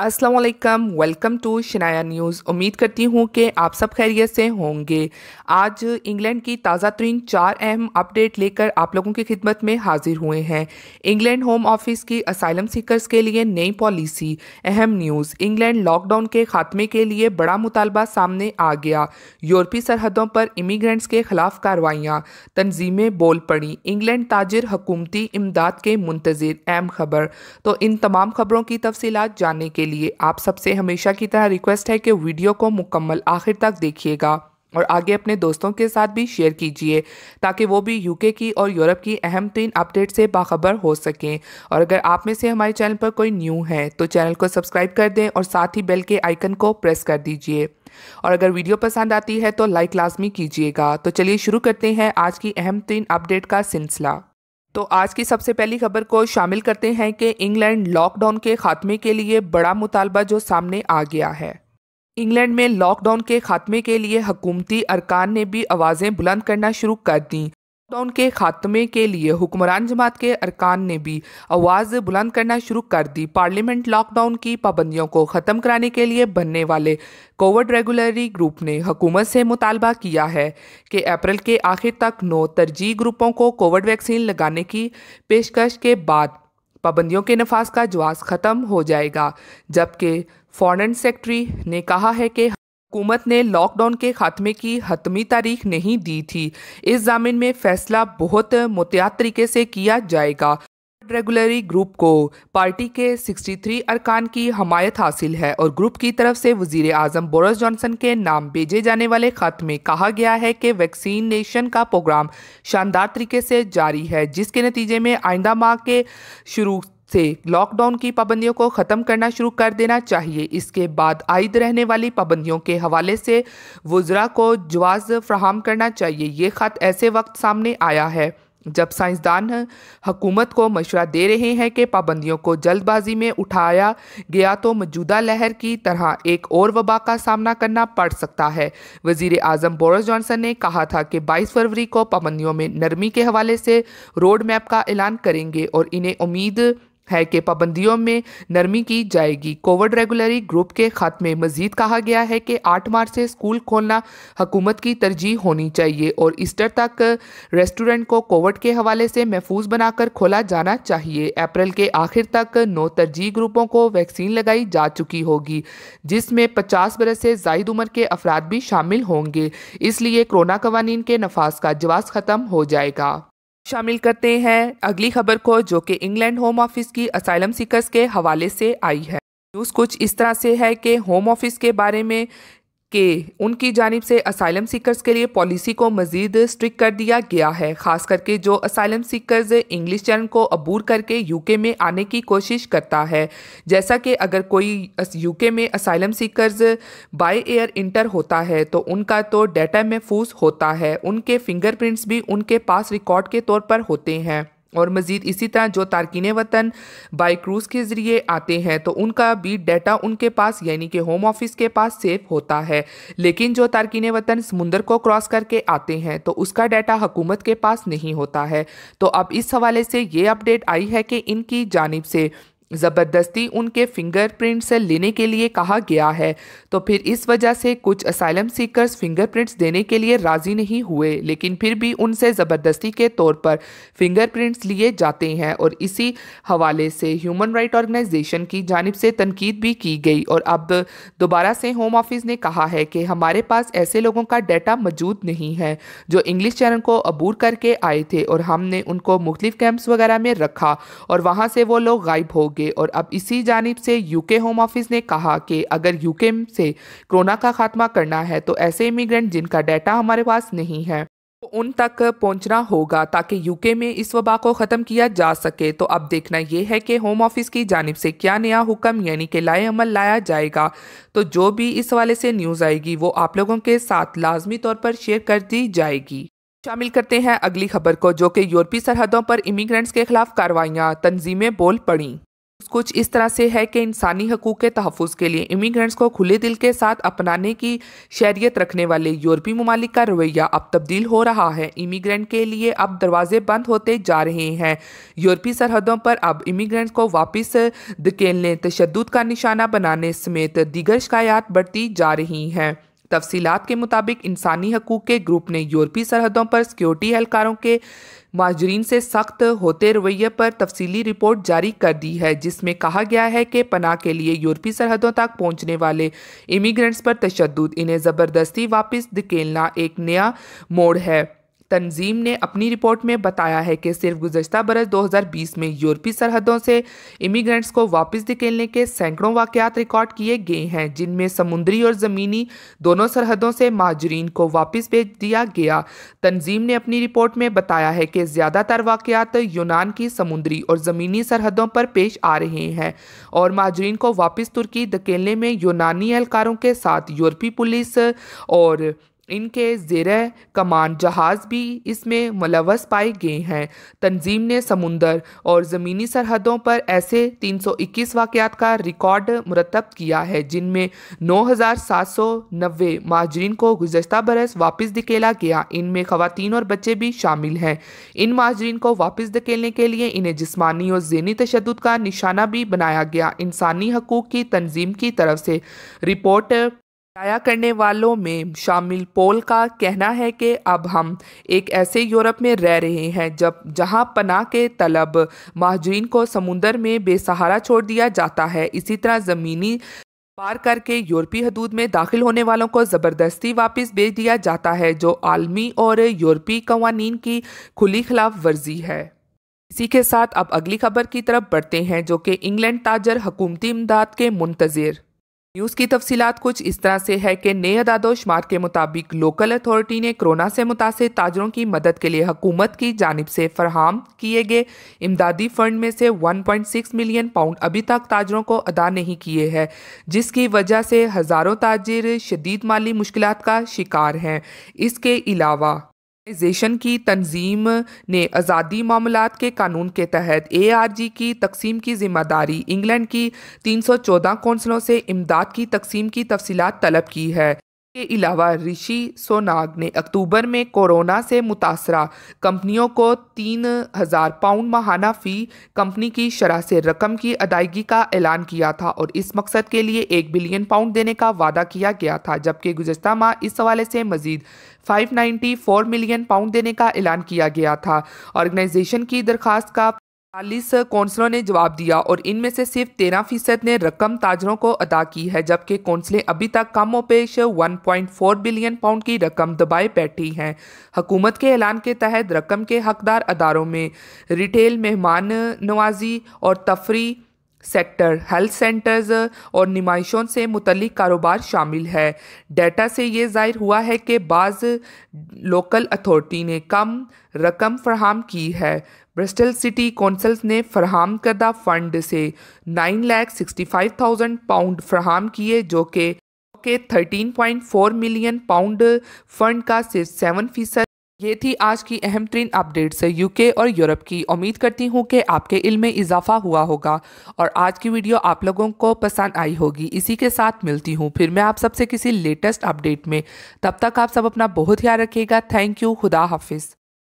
Aslam welcome to Shanaya news उम्मीद करती हूँ कि आप सब खैरियत से होंगे आज इंग्लैंड की ताज़ा तरीन चार अहम अपडेट लेकर आप लोगों की खिदमत में हाजिर हुए हैं इंग्लैंड होम ऑफिस की असाइलम सीकर्स के लिए नई पॉलिसी अहम न्यूज़ इंग्लैंड लॉकडाउन के खात्मे के लिए बड़ा मुतालबा सामने आ गया यूरोपी सरहदों पर इमीग्रेंट्स के खिलाफ कार्रवाइयाँ तनजीमें बोल पड़ी इंग्लैंड ताजर हकूमती इमदाद के मुंतजर अहम खबर तो इन तमाम खबरों की तफसीत जानने के लिए आप सबसे हमेशा की तरह रिक्वेस्ट है कि वीडियो को मुकम्मल आखिर तक देखिएगा और आगे अपने दोस्तों के साथ भी शेयर कीजिए ताकि वो भी यूके की और यूरोप की अहम तरीन अपडेट से बाखबर हो सकें और अगर आप में से हमारे चैनल पर कोई न्यू है तो चैनल को सब्सक्राइब कर दें और साथ ही बेल के आइकन को प्रेस कर दीजिए और अगर वीडियो पसंद आती है तो लाइक लाजमी कीजिएगा तो चलिए शुरू करते हैं आज की अहम तरीन अपडेट का सिलसिला तो आज की सबसे पहली खबर को शामिल करते हैं कि इंग्लैंड लॉकडाउन के खात्मे के लिए बड़ा मुतालबा जो सामने आ गया है इंग्लैंड में लॉकडाउन के खात्मे के लिए हकूमती अरकान ने भी आवाज़ें बुलंद करना शुरू कर दी लॉकडाउन के खात्मे के लिए हुक्मरान जमात के अरकान ने भी आवाज़ बुलंद करना शुरू कर दी पार्लियामेंट लॉकडाउन की पाबंदियों को ख़त्म कराने के लिए बनने वाले कोविड रेगुलरी ग्रुप ने हुकूमत से मुतालबा किया है कि अप्रैल के आखिर तक नौ तरजीह ग्रुपों को कोविड वैक्सीन लगाने की पेशकश के बाद पाबंदियों के नफाज का जवाब ख़त्म हो जाएगा जबकि फॉरन सेक्रेटरी ने कहा है कि हुकूमत ने लॉकडाउन के खात्मे की हतमी तारीख नहीं दी थी इस जामिन में फैसला बहुत मुहतियात तरीके से किया जाएगा रेगुलरी ग्रुप को पार्टी के 63 अरकान की हमायत हासिल है और ग्रुप की तरफ से वजीर आजम बोरस जॉनसन के नाम भेजे जाने वाले खत में कहा गया है कि वैक्सीनेशन का प्रोग्राम शानदार तरीके से जारी है जिसके नतीजे में आइंदा माह के शुरू से लॉकडाउन की पाबंदियों को ख़त्म करना शुरू कर देना चाहिए इसके बाद आयद रहने वाली पाबंदियों के हवाले से वज्रा को जवाज़ फ्राहम करना चाहिए ये ख़त ऐसे वक्त सामने आया है जब साइंसदान हकूमत को मशवरा दे रहे हैं कि पाबंदियों को जल्दबाजी में उठाया गया तो मौजूदा लहर की तरह एक और वबा का सामना करना पड़ सकता है वजीर अजम बोरस जॉनसन ने कहा था कि 22 फरवरी को पाबंदियों में नरमी के हवाले से रोड मैप का ऐलान करेंगे और इन्हें उम्मीद है कि पाबंदियों में नरमी की जाएगी कोविड रेगुलरी ग्रुप के खात्मे मजीद कहा गया है कि 8 मार्च से स्कूल खोलना हुकूमत की तरजीह होनी चाहिए और ईस्टर तक रेस्टोरेंट को कोविड के हवाले से महफूज बनाकर खोला जाना चाहिए अप्रैल के आखिर तक नौ तरजीह ग्रुपों को वैक्सीन लगाई जा चुकी होगी जिसमें पचास बरस से जायद उम्र के अफराद भी शामिल होंगे इसलिए कोरोना कवानीन के नफाज का जवाब ख़त्म हो जाएगा शामिल करते हैं अगली खबर को जो कि इंग्लैंड होम ऑफिस की असाइलम सीकर्स के हवाले से आई है न्यूज़ कुछ इस तरह से है कि होम ऑफिस के बारे में कि उनकी जानब से असाइलम सीकर्स के लिए पॉलिसी को मज़ीद स्ट्रिक कर दिया गया है ख़ास करके जो असाइलम सीकर्स इंग्लिश चैनल को अबूर करके यूके में आने की कोशिश करता है जैसा कि अगर कोई यूके में asylum seekers by air enter होता है तो उनका तो डेटा महफूज होता है उनके फिंगरप्रिंट्स भी उनके पास रिकॉर्ड के तौर पर होते हैं और मज़ीद इसी तरह जो तारकिन वतन बाई क्रूज़ के ज़रिए आते हैं तो उनका भी डाटा उनके पास यानी कि होम ऑफिस के पास सेफ होता है लेकिन जो तारकिन वतन समुंदर को क्रॉस करके आते हैं तो उसका डाटा हुकूमत के पास नहीं होता है तो अब इस हवाले से ये अपडेट आई है कि इनकी जानब से ज़बरदस्ती उनके फिंगरप्रिंट्स लेने के लिए कहा गया है तो फिर इस वजह से कुछ असाइलम सीकर्स फिंगरप्रिंट्स देने के लिए राज़ी नहीं हुए लेकिन फिर भी उनसे ज़बरदस्ती के तौर पर फिंगरप्रिंट्स लिए जाते हैं और इसी हवाले से ह्यूमन राइट ऑर्गेनाइजेशन की जानब से तनकीद भी की गई और अब दोबारा से होम ऑफिस ने कहा है कि हमारे पास ऐसे लोगों का डाटा मौजूद नहीं है जो इंग्लिश चैनल को अबूर करके आए थे और हमने उनको मुख्तफ कैंप्स वगैरह में रखा और वहाँ से वो लोग गायब हो गए लगे और अब इसी जानब से यूके होम ऑफिस ने कहा कि अगर यूके से कोरोना का खात्मा करना है तो ऐसे इमिग्रेंट जिनका डाटा हमारे पास नहीं है तो उन तक पहुंचना होगा ताकि यूके में इस वबा को ख़त्म किया जा सके तो अब देखना यह है कि होम ऑफिस की जानब से क्या नया हुक्म यानी कि लाए अमल लाया जाएगा तो जो भी इस हवाले से न्यूज़ आएगी वो आप लोगों के साथ लाजमी तौर पर शेयर कर दी जाएगी शामिल करते हैं अगली खबर को जो कि यूरोपीय सरहदों पर इमिग्रेंट्स के खिलाफ कार्रवाइयाँ तंजीमें बोल पड़ी कुछ इस तरह से है कि इंसानी हकूक़ के तहफ़ के लिए इमिग्रेंट्स को खुले दिल के साथ अपनाने की शहरीत रखने वाले यूरोपी ममालिक का रवैया अब तब्दील हो रहा है इमिग्रेंट के लिए अब दरवाजे बंद होते जा रहे हैं यूरोपी सरहदों पर अब इमिग्रेंट्स को वापस धकेलने तशद का निशाना बनाने समेत दीगर शिकायात बढ़ती जा रही हैं तफसीलात के मुताबिक इंसानी हकूक़ के ग्रुप ने यूरोपी सरहदों पर सिक्योरिटी एहलकारों के माजरीन से सख्त होते रवैये पर तफसीली रिपोर्ट जारी कर दी है जिसमें कहा गया है कि पनाह के लिए यूरोपी सरहदों तक पहुंचने वाले इमिग्रेंट्स पर तशद इन्हें ज़बरदस्ती वापस धकेलना एक नया मोड़ है तंजीम ने अपनी रिपोर्ट में बताया है कि सिर्फ गुजशत बरस 2020 में यूरोपीय सरहदों से इमिग्रेंट्स को वापस धकेलने के सैकड़ों वाकत रिकॉर्ड किए गए हैं जिनमें समुद्री और ज़मीनी दोनों सरहदों से माजरीन को वापस भेज दिया गया तंजीम ने अपनी रिपोर्ट में बताया है कि ज़्यादातर वाक़त यूनान की समुद्री और ज़मीनी सरहदों पर पेश आ रहे हैं और माजरीन को वापस तुर्की धकेलने में यूनानी एहलकारों के साथ यूरोपीय पुलिस और इनके ज़ेर कमान जहाज़ भी इसमें मुलवस पाए गए हैं तंजीम ने समुंदर और ज़मीनी सरहदों पर ऐसे 321 वाक़ात का रिकॉर्ड मुरतब किया है जिनमें नौ हज़ार सात सौ नब्बे माजरीन को गुजशत बरस वापस धकेला गया इनमें ख़वान और बच्चे भी शामिल हैं इन माजरीन को वापस धकेलने के लिए इन्हें जिसमानी और जहनी तशद का निशाना भी बनाया गया इंसानी हकूक़ की तंजीम की तरफ से रिपोर्ट जाया करने वालों में शामिल पोल का कहना है कि अब हम एक ऐसे यूरोप में रह रहे हैं जब जहां पनाह के तलब महाजरीन को समुंदर में बेसहारा छोड़ दिया जाता है इसी तरह ज़मीनी पार करके यूरोपीय हदूद में दाखिल होने वालों को ज़बरदस्ती वापस भेज दिया जाता है जो आलमी और यूरोपीय कवानीन की खुली खिलाफ वर्जी है इसी के साथ अब अगली खबर की तरफ बढ़ते हैं जो कि इंग्लैंड ताजर हकूमती इमदाद के मुंतज़र न्यूज़ की तफसीत कुछ इस तरह से है कि नए अदादोशुमार के मुताबिक लोकल अथॉरिटी ने कोरोना से मुतासर ताजरों की मदद के लिए हकूमत की जानब से फरहम किए गए इमदादी फंड में से 1.6 मिलियन पाउंड अभी तक ताजरों को अदा नहीं किए हैं जिसकी वजह से हज़ारों ताजर शदीद माली मुश्किल का शिकार हैं इसके अलावा ऑर्गेनाइजेशन की तंजीम ने आज़ादी मामला के कानून के तहत ए आर जी की तकसीम की जिम्मेदारी इंग्लैंड की तीन सौ चौदह कौंसलों से इमदाद की तकसीम की तफसीत तलब की है के अलावा ऋषि सोनाग ने अक्टूबर में कोरोना से मुतासरा कंपनियों को तीन हज़ार पाउंड माहाना फ़ी कंपनी की शराह से रकम की अदायगी का ऐलान किया था और इस मकसद के लिए एक बिलियन पाउंड देने का वादा किया गया था जबकि गुजशत माह इस हवाले से मजीद 594 मिलियन पाउंड देने का ऐलान किया गया था ऑर्गेनाइजेशन की दरख्वास्त का चालीस कौंसलों ने जवाब दिया और इनमें से सिर्फ तेरह फीसद ने रकम ताजरों को अदा की है जबकि कौंसलें अभी तक कम पेश 1.4 बिलियन पाउंड की रकम दबाए बैठी हैं हकूमत के ऐलान के तहत रकम के हकदार अदारों में रिटेल मेहमान नवाजी और तफरी सेक्टर हेल्थ सेंटर्स और नुमाइशों से मुतलिक कारोबार शामिल है डेटा से ये जाहिर हुआ है कि बाज़ लोकल अथॉरिटी ने कम रकम फरहम की है ब्रिस्टल सिटी कौंसल्स ने फरहम करदा फंड से nine lakh sixty five thousand pound फरहम किए जो कि thirteen point four million pound fund का सिर्फ सेवन फीसद ये थी आज की अहम तरीन अपडेट से यूके और यूरोप की उम्मीद करती हूँ कि आपके इल्म में इजाफा हुआ होगा और आज की वीडियो आप लोगों को पसंद आई होगी इसी के साथ मिलती हूँ फिर मैं आप सबसे किसी लेटेस्ट अपडेट में तब तक आप सब अपना बहुत ख्याल रखिएगा थैंक यू खुदा हाफिज़